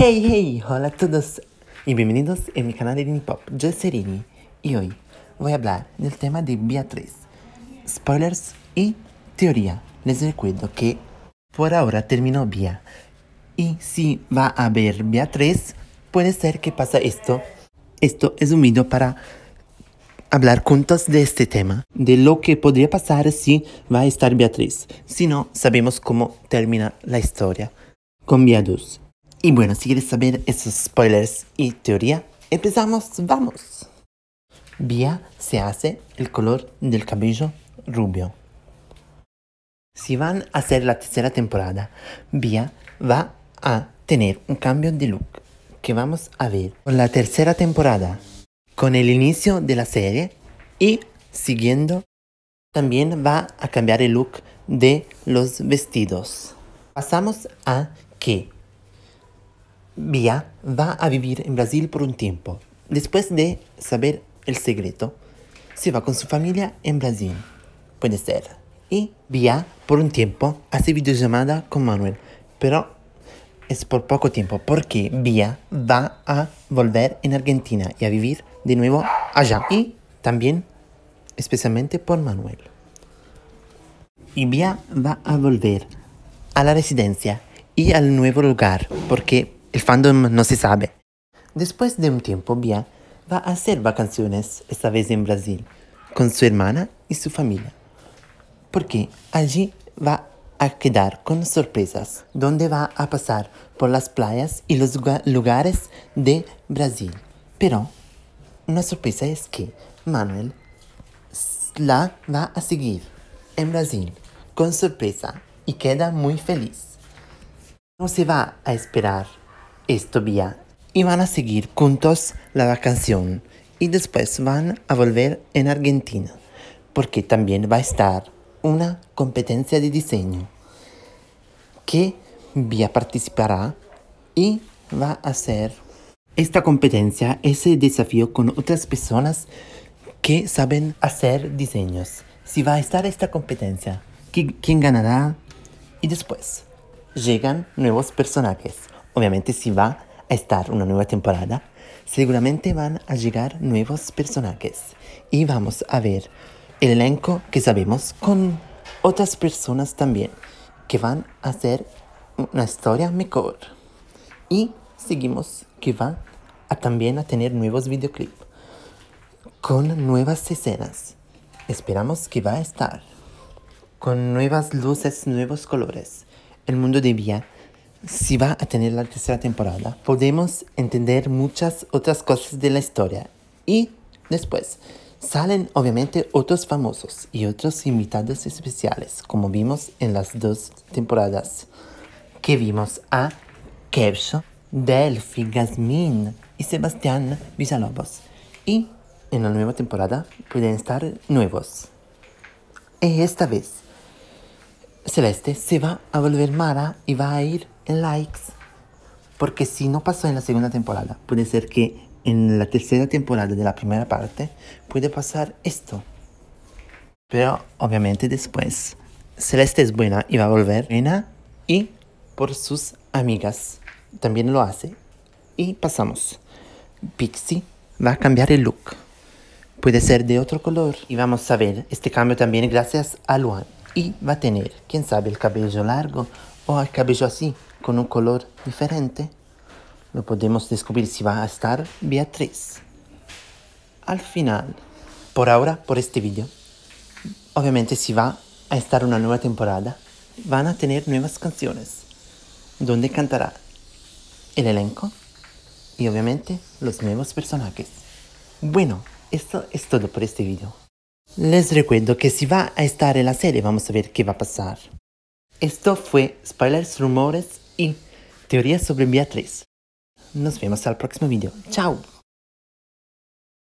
Hey, hey, hola a todos y bienvenidos en mi canal de Disney Pop. Yo soy y hoy voy a hablar del tema de Beatriz, spoilers y teoría. Les recuerdo que por ahora terminó Bia y si va a haber Beatriz, puede ser que pasa esto. Esto es un video para hablar juntos de este tema, de lo que podría pasar si va a estar Beatriz. Si no, sabemos cómo termina la historia con Beatriz. Y bueno, si quieres saber esos spoilers y teoría, empezamos, vamos. Vía se hace el color del cabello rubio. Si van a hacer la tercera temporada, Vía va a tener un cambio de look que vamos a ver con la tercera temporada, con el inicio de la serie y siguiendo también va a cambiar el look de los vestidos. Pasamos a que Bia va a vivir en Brasil por un tiempo. Después de saber el secreto, se va con su familia en Brasil. Puede ser. Y Bia, por un tiempo, hace videollamada con Manuel. Pero es por poco tiempo, porque Bia va a volver en Argentina y a vivir de nuevo allá. Y también, especialmente por Manuel. Y Bia va a volver a la residencia y al nuevo lugar, porque el fandom no se sabe. Después de un tiempo, Bia va a hacer vacaciones, esta vez en Brasil, con su hermana y su familia. Porque allí va a quedar con sorpresas, donde va a pasar por las playas y los lugares de Brasil. Pero una sorpresa es que Manuel la va a seguir en Brasil con sorpresa y queda muy feliz. No se va a esperar esto vía. Y van a seguir juntos la vacación y después van a volver en Argentina porque también va a estar una competencia de diseño que Vía participará y va a hacer esta competencia, ese desafío con otras personas que saben hacer diseños. Si va a estar esta competencia, ¿quién ganará? Y después llegan nuevos personajes. Obviamente si va a estar una nueva temporada, seguramente van a llegar nuevos personajes y vamos a ver el elenco que sabemos con otras personas también que van a hacer una historia mejor. Y seguimos que va a también a tener nuevos videoclips con nuevas escenas. Esperamos que va a estar con nuevas luces, nuevos colores. El mundo de Vía si va a tener la tercera temporada, podemos entender muchas otras cosas de la historia. Y después salen obviamente otros famosos y otros invitados especiales, como vimos en las dos temporadas, que vimos a Kevsho, Delphi, Gazmin y Sebastián Villalobos. Y en la nueva temporada pueden estar nuevos. Y esta vez Celeste se va a volver Mara y va a ir en likes. Porque si no pasó en la segunda temporada, puede ser que en la tercera temporada de la primera parte puede pasar esto. Pero obviamente después Celeste es buena y va a volver buena y por sus amigas también lo hace. Y pasamos. Pixie va a cambiar el look. Puede ser de otro color y vamos a ver este cambio también gracias a Luan y va a tener, quién sabe, el cabello largo o el cabello así, con un color diferente. Lo podemos descubrir si va a estar Beatriz. Al final, por ahora, por este video, obviamente si va a estar una nueva temporada, van a tener nuevas canciones, donde cantará el elenco y obviamente los nuevos personajes. Bueno, esto es todo por este video. Les recuerdo que si va a estar en la serie vamos a ver qué va a pasar. Esto fue Spoilers, Rumores y Teorías sobre Beatriz. Nos vemos al próximo video. ¡Chao!